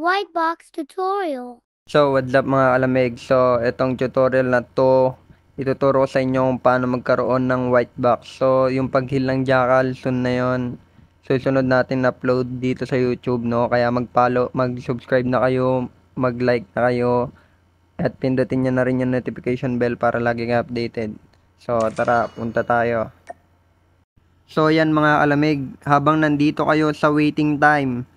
White Box Tutorial. So, what's up mga kalamig? So, itong tutorial na to, ituturo sa inyo kung paano magkaroon ng white box. So, yung paghilang jackal, sun na yun. Susunod natin upload dito sa YouTube, no? Kaya mag-follow, mag-subscribe na kayo, mag-like na kayo, at pindutin nyo na rin yung notification bell para lagi ka updated. So, tara, punta tayo. So, yan mga kalamig, habang nandito kayo sa waiting time,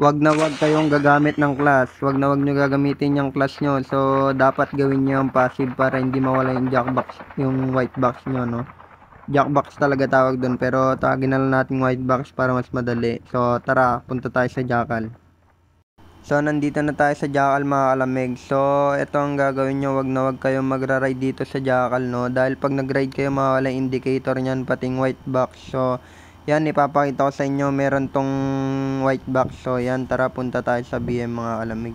wag na wag kayong gagamit ng class wag na wag nyo gagamitin yung class nyo so dapat gawin nyo yung passive para hindi mawala yung jackbox yung white box nyo no jackbox talaga tawag dun pero tawagin na lang natin white box para mas madali so tara punta tayo sa jackal so nandito na tayo sa jackal mga kalamig so ito ang gagawin nyo wag na wag kayong magra-ride dito sa jackal no dahil pag nag-ride kayo mawala indicator nyan pating white box so yan, ipapakita ko sa inyo. Meron tong white box. So, yan. Tara, punta tayo sa BM mga kalamig.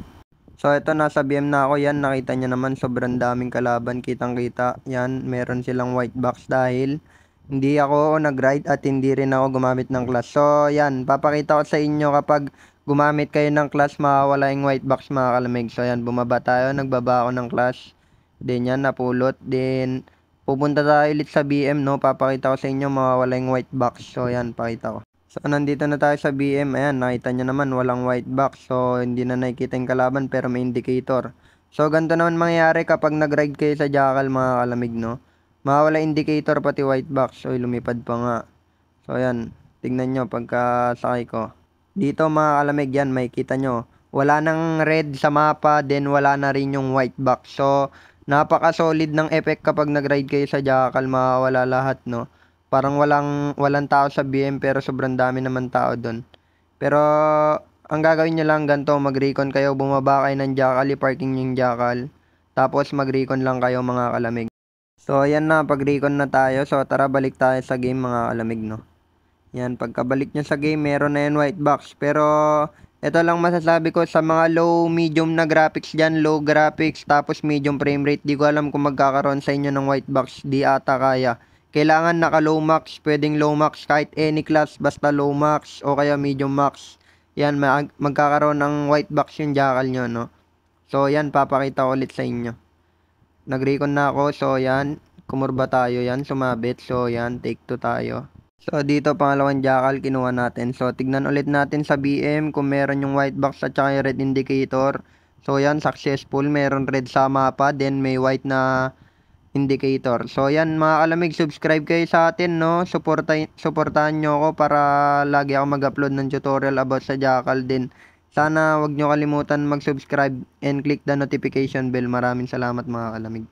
So, ito. Nasa BM na ako. Yan, nakita nyo naman. Sobrang daming kalaban. Kitang-kita. Yan, meron silang white box dahil hindi ako nag-ride at hindi rin ako gumamit ng class. So, yan. Papakita ko sa inyo kapag gumamit kayo ng class, makawala yung white box mga kalamig. So, yan. Bumaba tayo. Nagbaba ako ng class. Then, yan. Napulot. Then, Pupunta tayo ulit sa BM, no? Papakita ko sa inyo, mawawala yung white box. So, ayan, pakita ko. So, nandito na tayo sa BM. Ayan, nakita nyo naman, walang white box. So, hindi na nakikita yung kalaban, pero may indicator. So, ganito naman mangyayari kapag nag-ride kayo sa Jackal, mga kalamig, no? Mawala indicator, pati white box. So, lumipad pa nga. So, ayan. Tingnan nyo, pagka sakay ko. Dito, mga kalamig, yan, makikita nyo. Wala nang red sa mapa, then wala na rin yung white box. So, Napaka-solid ng effect kapag nag-ride kayo sa Jackal, mawala lahat, no? Parang walang, walang tao sa BM pero sobrang dami naman tao doon. Pero, ang gagawin nyo lang ganito, mag-recon kayo, bumaba kayo ng Jackal, i-parking yung Jackal. Tapos, mag-recon lang kayo mga kalamig. So, ayan na, pag-recon na tayo. So, tara, balik tayo sa game mga kalamig, no? Yan, pagkabalik nyo sa game, meron na yan white box. Pero, ito lang masasabi ko sa mga low, medium na graphics diyan, low graphics, tapos medium frame rate. Di ko alam kung magkakaroon sa inyo ng white box, di ata kaya. Kailangan naka low max, pwedeng low max kahit any class, basta low max o kaya medium max. Yan, mag magkakaroon ng white box yung jackal nyo, no? So, yan, papakita ko ulit sa inyo. Nag-recon na ako, so yan, kumurba tayo yan, sumabit. So, yan, take 2 tayo. So dito pangalawang jackal kinuha natin. So tignan ulit natin sa BM kung meron yung white box at saka yung red indicator. So yan successful. Meron red sa mapa then may white na indicator. So yan mga kalamig subscribe kayo sa atin no. Suporta, suportahan nyo ako para lagi ako mag-upload ng tutorial about sa jackal din. Sana wag nyo kalimutan mag-subscribe and click the notification bell. Maraming salamat mga kalamig.